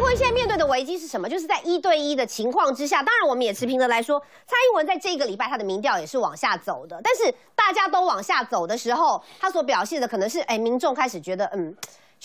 所以现在面对的危机是什么？就是在一对一的情况之下，当然我们也持平的来说，蔡英文在这个礼拜他的民调也是往下走的。但是大家都往下走的时候，他所表现的可能是，哎，民众开始觉得，嗯。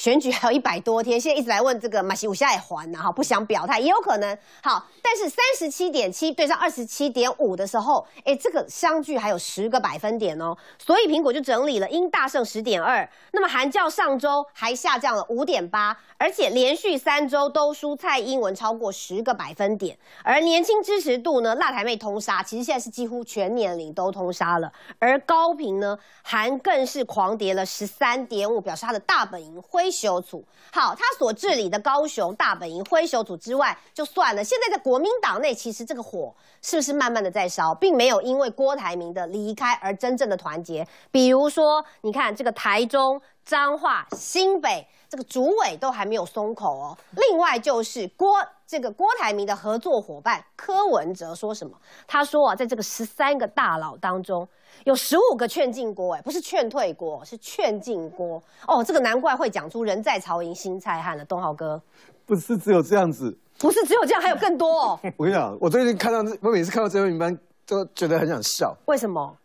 选举还有一百多天，现在一直来问这个马西我现在还呢哈，不想表态，也有可能好。但是三十七点七对上二十七点五的时候，哎，这个相距还有十个百分点哦。所以苹果就整理了，因大胜十点二。那么韩教上周还下降了五点八，而且连续三周都输蔡英文超过十个百分点。而年轻支持度呢，辣台妹通杀，其实现在是几乎全年龄都通杀了。而高频呢，韩更是狂跌了十三点五，表示他的大本营灰。修雄组好，他所治理的高雄大本营、灰修组之外就算了。现在在国民党内，其实这个火是不是慢慢的在烧，并没有因为郭台铭的离开而真正的团结。比如说，你看这个台中彰化新北，这个主委都还没有松口哦。另外就是郭。这个郭台铭的合作伙伴柯文哲说什么？他说啊，在这个十三个大佬当中，有十五个劝进锅哎，不是劝退锅，是劝进锅。哦，这个难怪会讲出人在曹营心在汉了，东浩哥，不是只有这样子，不是只有这样，还有更多。我跟你讲，我最近看到，我每次看到这位人班，都觉得很想笑。为什么？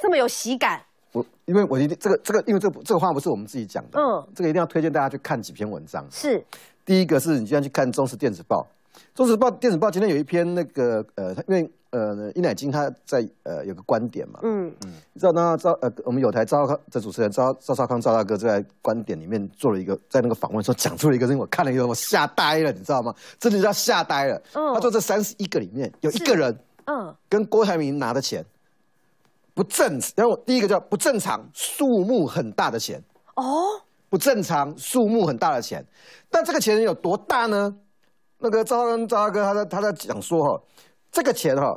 这么有喜感？我因为我一定这个这个，因为这这个话不是我们自己讲的，嗯，这个一定要推荐大家去看几篇文章。是，第一个是你今天去看《中时电子报》，《中时报》电子报今天有一篇那个呃，因为呃，伊乃金他在呃有个观点嘛，嗯嗯，你知道那赵呃，我们有台赵的主持人赵赵少康赵大哥就在观点里面做了一个在那个访问，说讲出了一个人，我看了以后我吓呆了，你知道吗？真的叫吓呆了。嗯，他说这三十一个里面有一个人，嗯，跟郭台铭拿的钱。不正，然后第一个叫不正常，数目很大的钱哦，不正常数目很大的钱，但这个钱有多大呢？那个赵康赵大哥他在他在讲说哈，这个钱哈，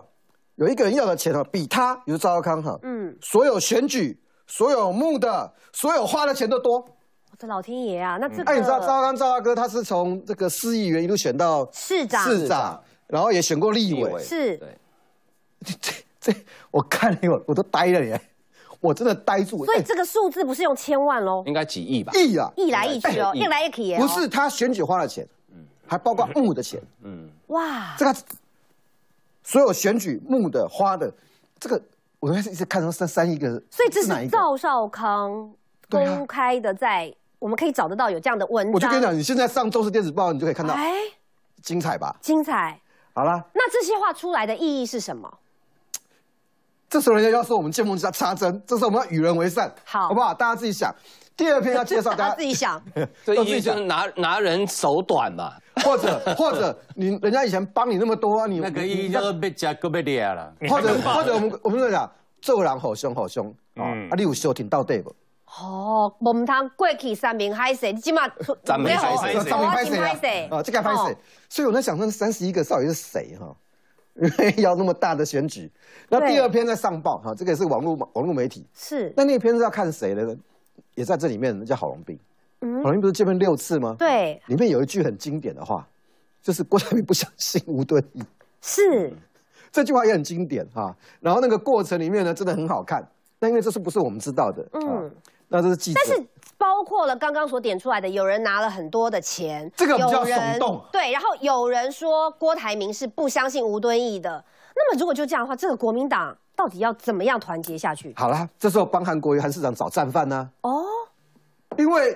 有一个人要的钱哈，比他，比如赵浩康哈，嗯，所有选举、所有募的、所有花的钱都多。我的老天爷啊，那这哎，你知道赵刚赵大哥他是从这个市议员一路选到市长，市长，然后也选过立委，是，对。这我看了我我都呆了耶，我真的呆住。所以这个数字不是用千万喽，应该几亿吧？亿啊，亿来亿去哦，亿来亿去耶。不是他选举花了钱，嗯，还包括募的钱，嗯，哇，这个所有选举募的花的，这个我一直看到三三亿个，所以这是赵少康公开的，在我们可以找得到有这样的文章。我就跟你讲，你现在上《周氏电子报》，你就可以看到，哎，精彩吧？精彩。好了，那这些话出来的意义是什么？这时候人家要说我们见缝插插针，这时候我们要与人为善，好好不好？大家自己想。第二篇要介绍大家 自己想，自己想拿拿人手短嘛，或者或者你人家以前帮你那么多，啊，你那个一叫别夹哥别裂了。或者或者我们我们在讲做人好凶好凶啊，啊你有孝悌到对不？哦，我们通过去三明海西，你起码三明海西，三明海西，啊，这个海西。所以我在想，那三十一个到底是谁哈？因 为要那么大的选举，那第二篇在上报哈，这个是网络网络媒体。是，那那篇是要看谁的呢？也在这里面叫郝龙斌，郝龙斌不是见面六次吗？对，里面有一句很经典的话，就是郭家铭不相信吴敦义。是，这句话也很经典哈。然后那个过程里面呢，真的很好看。那因为这是不是我们知道的？嗯，那这是记者。包括了刚刚所点出来的，有人拿了很多的钱，这个比较耸动。对，然后有人说郭台铭是不相信吴敦义的。那么如果就这样的话，这个国民党到底要怎么样团结下去？好了，这时候帮韩国瑜、韩市长找战犯呢？哦，因为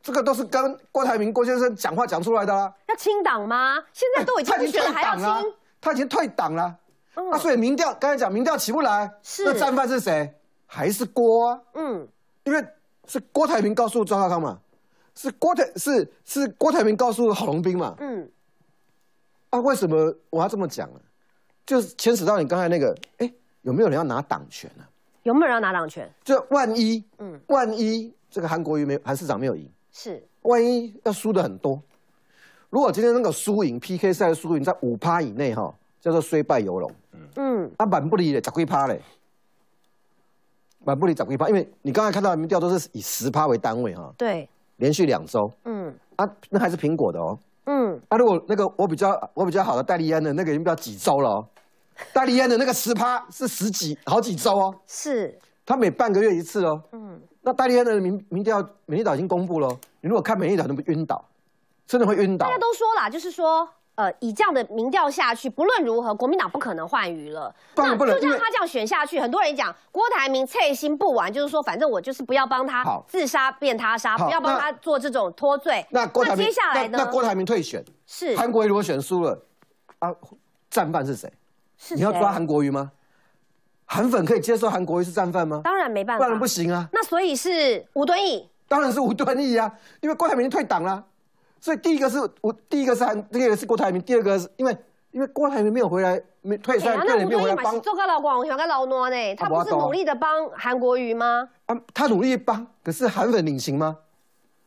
这个都是跟郭台铭郭先生讲话讲出来的啦。要清党吗？现在都已经退了要清？他已经退党了，所以民调刚才讲民调起不来。是。那战犯是谁？还是郭？嗯，因为。是郭台铭告诉赵康康嘛？是郭台是是郭台铭告诉郝龙斌嘛？嗯，啊，为什么我要这么讲啊？就是牵扯到你刚才那个，哎，有没有人要拿党权呢？有没有人要拿党权？就万一，嗯，万一这个韩国瑜没有，韩市长没有赢，是，万一要输的很多，如果今天那个输赢 PK 赛的输赢在五趴以内，哈，叫做虽败犹荣，嗯，嗯，啊，蛮不容易的，十几趴嘞。满布里涨一趴，因为你刚才看到民调都是以十趴为单位哈。对，连续两周。嗯。啊，那还是苹果的哦。嗯。啊，如果那个我比较我比较好的戴利安的那个民调几周了？哦。戴利安的那个十趴是十几好几周哦。是。他每半个月一次哦。嗯。那戴利安的民民调民意党已经公布了，你如果看民意党都晕倒，真的会晕倒。大家都说啦，就是说。呃，以这样的民调下去，不论如何，国民党不可能换鱼了。那就这样，他这样选下去，很多人讲郭台铭操心不完，就是说，反正我就是不要帮他自杀变他杀，不要帮他做这种脱罪。那接下来呢？那郭台铭退选，是韩国瑜如果选输了，啊，战犯是谁？是要抓韩国瑜吗？韩粉可以接受韩国瑜是战犯吗？当然没办法，当然不行啊。那所以是吴敦义？当然是吴敦义啊，因为郭台铭退党了。所以第一个是我，第一个是韩，第二个是郭台铭。第二个是因为因为郭台铭没有回来，没退赛，他也没有回来帮。啊，那是做个老光，想个老暖呢。他不是努力的帮韩国瑜吗？啊，他努力帮，可是韩粉领情吗？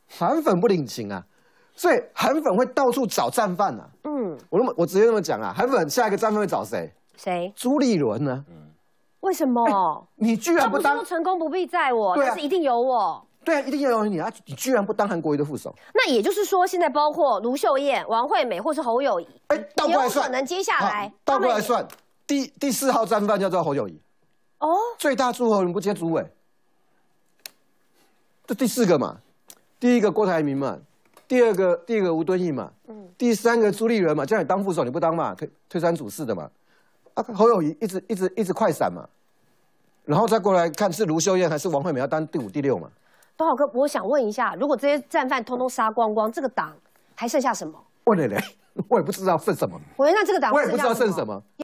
韩粉不领情啊，所以韩粉会到处找战犯啊。嗯，我那么我直接那么讲啊，韩粉下一个战犯会找谁？谁？朱立伦呢？嗯，为什么？你居然不成功不必在我，但是一定有我。对，一定要有你啊！你居然不当韩国瑜的副手？那也就是说，现在包括卢秀燕、王惠美，或是侯友谊，都有可能接下来倒过来算。第第四号战犯叫做侯友谊哦，最大诸侯你不接猪委，这第四个嘛，第一个郭台铭嘛，第二个第二个吴敦义嘛，嗯，第三个朱立伦嘛，叫你当副手你不当嘛，推推三阻四的嘛，啊，侯友谊一直一直一直快闪嘛，然后再过来看是卢秀燕还是王惠美要当第五第六嘛。多少个？我想问一下，如果这些战犯通通杀光光，这个党还剩下什么？问了嘞，我也不知道剩什么。我问，那这个党我也不知道剩什么。